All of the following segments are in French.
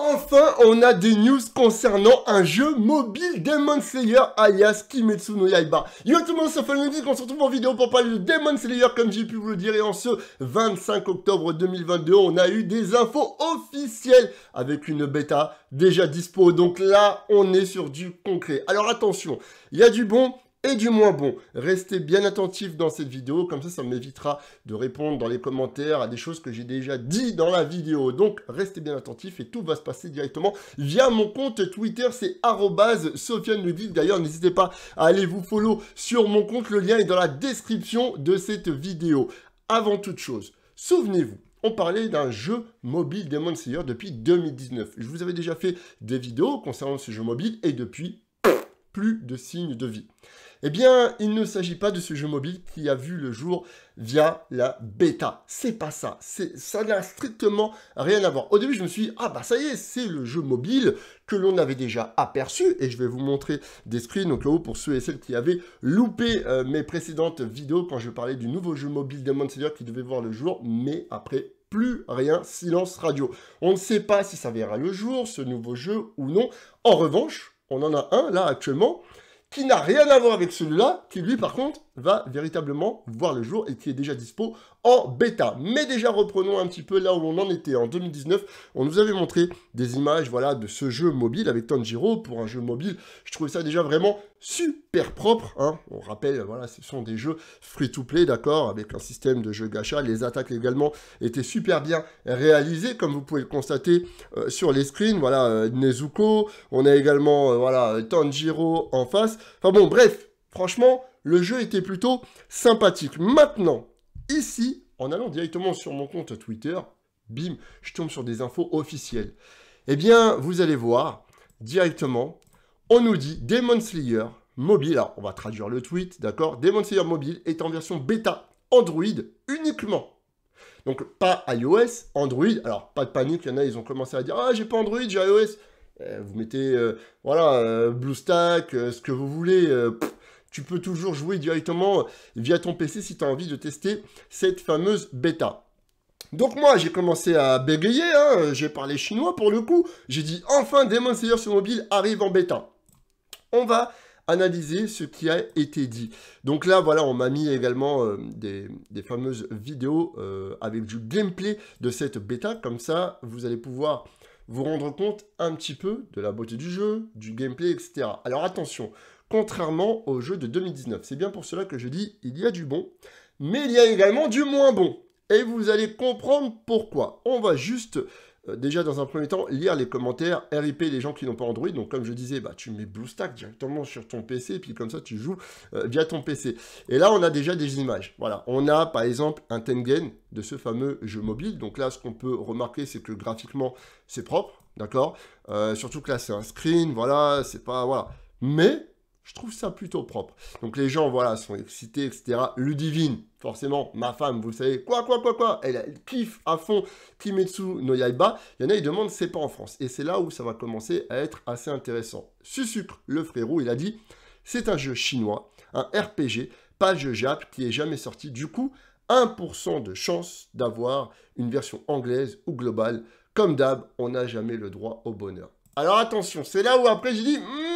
Enfin, on a des news concernant un jeu mobile Demon Slayer alias Kimetsu no Yaiba. Yo tout le monde, c'est Falmedic, on se retrouve en vidéo pour parler de Demon Slayer comme j'ai pu vous le dire. Et en ce 25 octobre 2022, on a eu des infos officielles avec une bêta déjà dispo. Donc là, on est sur du concret. Alors attention, il y a du bon, et du moins bon. Restez bien attentifs dans cette vidéo, comme ça, ça m'évitera de répondre dans les commentaires à des choses que j'ai déjà dit dans la vidéo. Donc, restez bien attentifs et tout va se passer directement via mon compte Twitter, c'est Sofiane D'ailleurs, n'hésitez pas à aller vous follow sur mon compte, le lien est dans la description de cette vidéo. Avant toute chose, souvenez-vous, on parlait d'un jeu mobile Demon Slayer depuis 2019. Je vous avais déjà fait des vidéos concernant ce jeu mobile et depuis, plus de signes de vie. Eh bien, il ne s'agit pas de ce jeu mobile qui a vu le jour via la bêta. C'est pas ça. ça n'a strictement rien à voir. Au début, je me suis dit, ah bah ça y est, c'est le jeu mobile que l'on avait déjà aperçu. Et je vais vous montrer d'esprit. donc là-haut, pour ceux et celles qui avaient loupé euh, mes précédentes vidéos quand je parlais du nouveau jeu mobile de Slayer qui devait voir le jour, mais après plus rien, silence radio. On ne sait pas si ça verra le jour, ce nouveau jeu ou non. En revanche, on en a un là actuellement qui n'a rien à voir avec celui-là, qui lui, par contre, va véritablement voir le jour et qui est déjà dispo en bêta. Mais déjà reprenons un petit peu là où on en était. En 2019, on nous avait montré des images voilà, de ce jeu mobile avec Tanjiro. Pour un jeu mobile, je trouvais ça déjà vraiment super propre. Hein. On rappelle, voilà, ce sont des jeux free-to-play, d'accord, avec un système de jeu gacha. Les attaques également étaient super bien réalisées, comme vous pouvez le constater euh, sur les screens. Voilà, euh, Nezuko, on a également euh, voilà, Tanjiro en face. Enfin bon, bref, franchement, le jeu était plutôt sympathique. Maintenant, ici, en allant directement sur mon compte Twitter, bim, je tombe sur des infos officielles. Eh bien, vous allez voir, directement, on nous dit Demon Slayer mobile, alors on va traduire le tweet, d'accord Demon Slayer mobile est en version bêta Android uniquement. Donc pas iOS, Android. Alors pas de panique, il y en a, ils ont commencé à dire Ah, j'ai pas Android, j'ai iOS. Eh, vous mettez, euh, voilà, euh, BlueStack, euh, ce que vous voulez tu peux toujours jouer directement via ton PC si tu as envie de tester cette fameuse bêta. Donc moi, j'ai commencé à bégayer, hein. j'ai parlé chinois pour le coup, j'ai dit enfin Demon Slayer sur mobile arrive en bêta. On va analyser ce qui a été dit. Donc là, voilà, on m'a mis également euh, des, fameuses vidéos euh, avec du gameplay de cette bêta. Comme ça, vous allez pouvoir vous rendre compte un petit peu de la beauté du jeu, du gameplay, etc. Alors attention, contrairement au jeu de 2019. C'est bien pour cela que je dis il y a du bon, mais il y a également du moins bon. Et vous allez comprendre pourquoi. On va juste euh, déjà dans un premier temps lire les commentaires RIP les gens qui n'ont pas Android donc comme je disais bah tu mets BlueStack directement sur ton PC et puis comme ça tu joues euh, via ton PC et là on a déjà des images voilà on a par exemple un Tengen de ce fameux jeu mobile donc là ce qu'on peut remarquer c'est que graphiquement c'est propre d'accord euh, surtout que là c'est un screen voilà c'est pas voilà mais je trouve ça plutôt propre. Donc les gens, voilà, sont excités, etc. divine, forcément, ma femme, vous savez, quoi, quoi, quoi, quoi, elle, kiffe à fond Kimetsu no Yaiba. Il y en a, ils demandent, c'est pas en France. Et c'est là où ça va commencer à être assez intéressant. Susucre, le frérot, il a dit, c'est un jeu chinois, un RPG, pas jeu Jap, qui est jamais sorti. Du coup, 1% de chance d'avoir une version anglaise ou globale. Comme d'hab, on n'a jamais le droit au bonheur. Alors attention, c'est là où après j'ai dit... Hmm,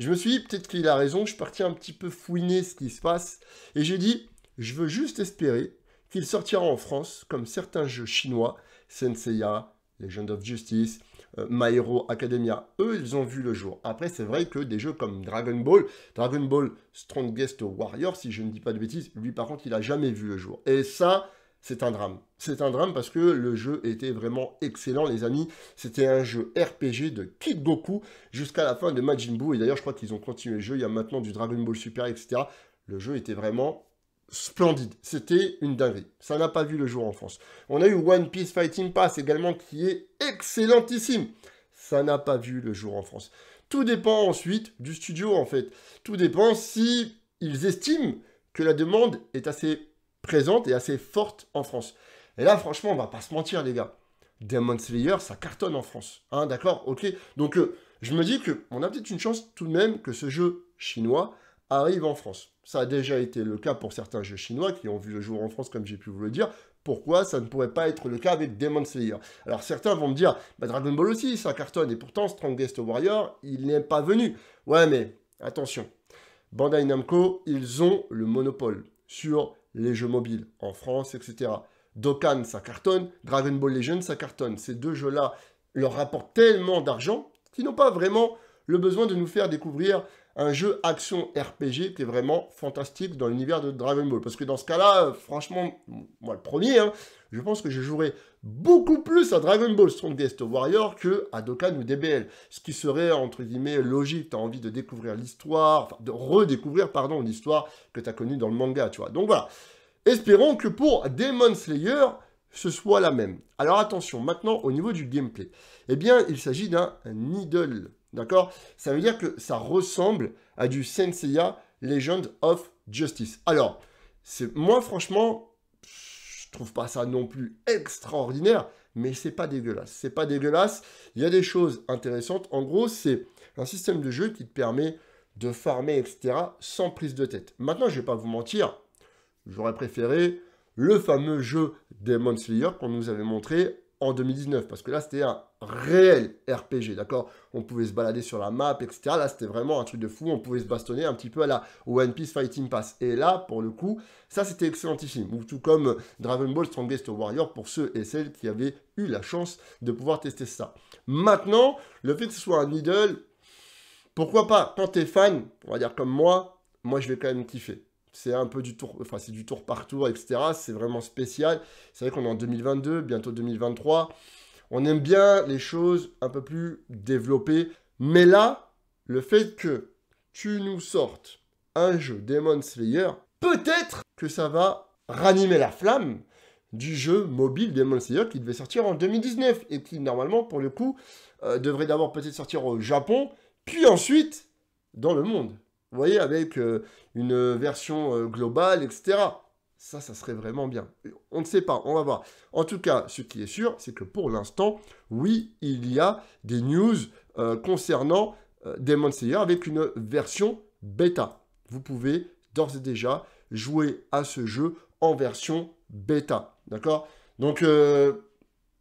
je me suis dit, peut-être qu'il a raison, je partais un petit peu fouiner ce qui se passe. Et j'ai dit, je veux juste espérer qu'il sortira en France, comme certains jeux chinois, Senseiya, Legend of Justice, euh, maero Academia, eux, ils ont vu le jour. Après, c'est vrai que des jeux comme Dragon Ball, Dragon Ball Strongest Warrior, si je ne dis pas de bêtises, lui, par contre, il n'a jamais vu le jour. Et ça, c'est un drame. C'est un drame parce que le jeu était vraiment excellent, les amis. C'était un jeu RPG de Kid Goku jusqu'à la fin de Majin Buu. Et d'ailleurs, je crois qu'ils ont continué le jeu. Il y a maintenant du Dragon Ball Super, etc. Le jeu était vraiment splendide. C'était une dinguerie. Ça n'a pas vu le jour en France. On a eu One Piece Fighting Pass également qui est excellentissime. Ça n'a pas vu le jour en France. Tout dépend ensuite du studio en fait. Tout dépend si ils estiment que la demande est assez présente et assez forte en France. Et là, franchement, on va pas se mentir, les gars. Demon Slayer, ça cartonne en France. Hein, d'accord Ok. Donc, euh, je me dis que on a peut-être une chance tout de même que ce jeu chinois arrive en France. Ça a déjà été le cas pour certains jeux chinois qui ont vu le jour en France, comme j'ai pu vous le dire. Pourquoi ça ne pourrait pas être le cas avec Demon Slayer Alors certains vont me dire, bah Dragon Ball aussi, ça cartonne, et pourtant Strongest Warrior, il n'est pas venu. Ouais, mais attention, Bandai Namco, ils ont le monopole sur les jeux mobiles en France, etc. Dokkan, ça cartonne, Dragon Ball Legends, ça cartonne. Ces deux jeux-là leur rapportent tellement d'argent qu'ils n'ont pas vraiment le besoin de nous faire découvrir un jeu action RPG qui est vraiment fantastique dans l'univers de Dragon Ball. Parce que dans ce cas-là, euh, franchement, moi le premier, hein, je pense que je jouerais beaucoup plus à Dragon Ball Strong Warrior que à Dokkan ou DBL. Ce qui serait, entre guillemets, logique. Tu envie de découvrir l'histoire, enfin, de redécouvrir, pardon, l'histoire que t'as connue dans le manga, tu vois. Donc voilà. Espérons que pour Demon Slayer, ce soit la même. Alors attention, maintenant, au niveau du gameplay. Eh bien, il s'agit d'un needle, d'accord Ça veut dire que ça ressemble à du Senseiya Legend of Justice. Alors, c'est moi, franchement, je trouve pas ça non plus extraordinaire, mais c'est pas dégueulasse. C'est pas dégueulasse. Il y a des choses intéressantes. En gros, c'est un système de jeu qui te permet de farmer, etc., sans prise de tête. Maintenant, je vais pas vous mentir, j'aurais préféré le fameux jeu Demon Slayer qu'on nous avait montré en 2019, parce que là, c'était un réel RPG, d'accord On pouvait se balader sur la map, etc. Là, c'était vraiment un truc de fou, on pouvait se bastonner un petit peu à la One Piece Fighting Pass. Et là, pour le coup, ça, c'était excellentissime. Ou tout comme Dragon Ball Strongest Warrior, pour ceux et celles qui avaient eu la chance de pouvoir tester ça. Maintenant, le fait que ce soit un needle, pourquoi pas Quand t'es fan, on va dire comme moi, moi, je vais quand même kiffer. C'est un peu du tour, enfin c'est du tour par tour, etc. C'est vraiment spécial. C'est vrai qu'on est en 2022, bientôt 2023. On aime bien les choses un peu plus développées. Mais là, le fait que tu nous sortes un jeu Demon Slayer, peut-être que ça va ranimer la flamme du jeu mobile Demon Slayer qui devait sortir en 2019 et qui normalement pour le coup euh, devrait d'abord peut-être sortir au Japon, puis ensuite dans le monde. Vous voyez, avec euh, une version euh, globale, etc. Ça, ça serait vraiment bien. On ne sait pas, on va voir. En tout cas, ce qui est sûr, c'est que pour l'instant, oui, il y a des news euh, concernant Demon Slayer avec une version bêta. Vous pouvez d'ores et déjà jouer à ce jeu en version bêta. D'accord Donc,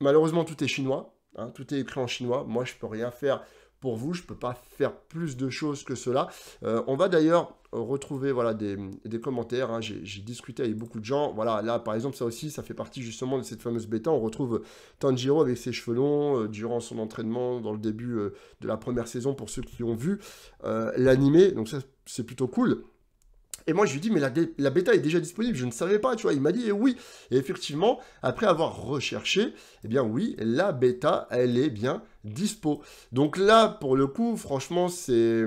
malheureusement, tout est chinois. Hein, tout est écrit en chinois. Moi, je ne peux rien faire pour vous. Je ne peux pas faire plus de choses que cela. Euh, on va d'ailleurs retrouver voilà, des, commentaires. Hein. J'ai discuté avec beaucoup de gens. Voilà, là, par exemple, ça aussi, ça fait partie justement de cette fameuse bêta. On retrouve Tanjiro avec ses cheveux longs euh, durant son entraînement dans le début euh, de la première saison pour ceux qui ont vu l'animé. Donc ça, c'est plutôt cool. Et moi, je lui dis, mais la, bêta est déjà disponible, je ne savais pas, tu vois. Il m'a dit, eh oui. Et effectivement, après avoir recherché, eh bien oui, la bêta, elle est bien dispo. Donc là, pour le coup, franchement, c'est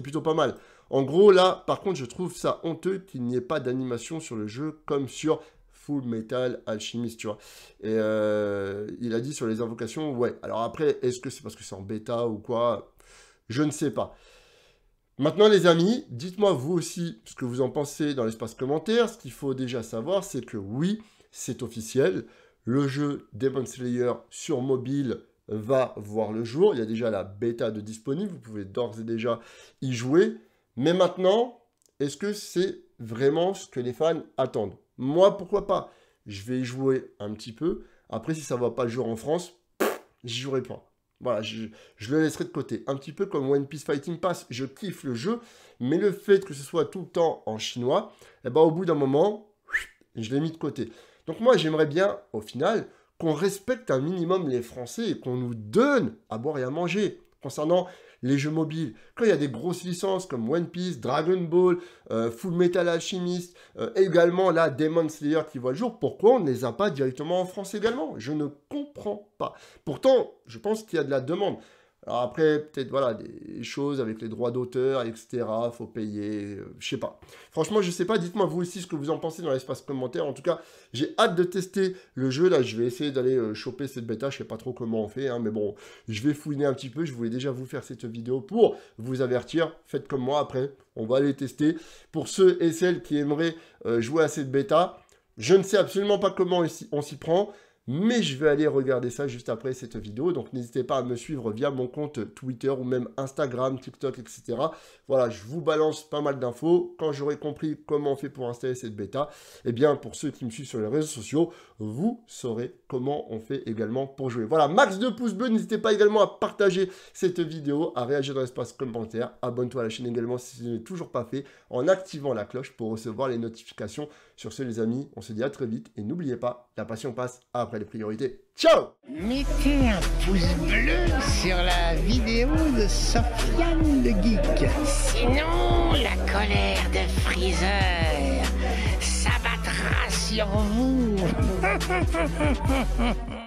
plutôt pas mal. En gros, là, par contre, je trouve ça honteux qu'il n'y ait pas d'animation sur le jeu comme sur Full Metal Alchemist, tu vois. Et euh, il a dit sur les invocations, ouais. Alors après, est-ce que c'est parce que c'est en bêta ou quoi Je ne sais pas. Maintenant les amis, dites-moi vous aussi ce que vous en pensez dans l'espace commentaire. Ce qu'il faut déjà savoir, c'est que oui, c'est officiel. Le jeu Demon Slayer sur mobile va voir le jour. Il y a déjà la bêta de disponible, vous pouvez d'ores et déjà y jouer. Mais maintenant, est-ce que c'est vraiment ce que les fans attendent Moi, pourquoi pas Je vais y jouer un petit peu. Après, si ça ne va pas le jour en France, j'y jouerai pas. Voilà, je, le laisserai de côté. Un petit peu comme One Piece Fighting Pass, je kiffe le jeu, mais le fait que ce soit tout le temps en chinois, eh ben, au bout d'un moment, je l'ai mis de côté. Donc moi, j'aimerais bien, au final, qu'on respecte un minimum les Français et qu'on nous donne à boire et à manger. Concernant les jeux mobiles. Quand il y a des grosses licences comme One Piece, Dragon Ball, euh, Full Metal Alchemist, euh, également là Demon Slayer qui voit le jour, pourquoi on ne les a pas directement en France également Je ne comprends pas. Pourtant, je pense qu'il y a de la demande. Alors après, peut-être, voilà, des choses avec les droits d'auteur, etc., faut payer, euh, je sais pas. Franchement, je sais pas, dites-moi vous aussi ce que vous en pensez dans l'espace commentaire. En tout cas, j'ai hâte de tester le jeu, là, je vais essayer d'aller euh, choper cette bêta, je sais pas trop comment on fait, hein, mais bon, je vais fouiner un petit peu, je voulais déjà vous faire cette vidéo pour vous avertir, faites comme moi après, on va aller tester. Pour ceux et celles qui aimeraient euh, jouer à cette bêta, je ne sais absolument pas comment on s'y prend, mais je vais aller regarder ça juste après cette vidéo. Donc n'hésitez pas à me suivre via mon compte Twitter ou même Instagram, TikTok, etc. Voilà, je vous balance pas mal d'infos. Quand j'aurai compris comment on fait pour installer cette bêta, eh bien pour ceux qui me suivent sur les réseaux sociaux, vous saurez comment on fait également pour jouer. Voilà, max de pouces bleus. N'hésitez pas également à partager cette vidéo, à réagir dans l'espace commentaire. Abonne-toi à la chaîne également si ce n'est toujours pas fait en activant la cloche pour recevoir les notifications. Sur ce les amis, on se dit à très vite et n'oubliez pas, la passion passe après de les priorités. Ciao Mettez un pouce bleu sur la vidéo de Sofiane le Geek. Sinon, la colère de Freezer s'abattra sur vous.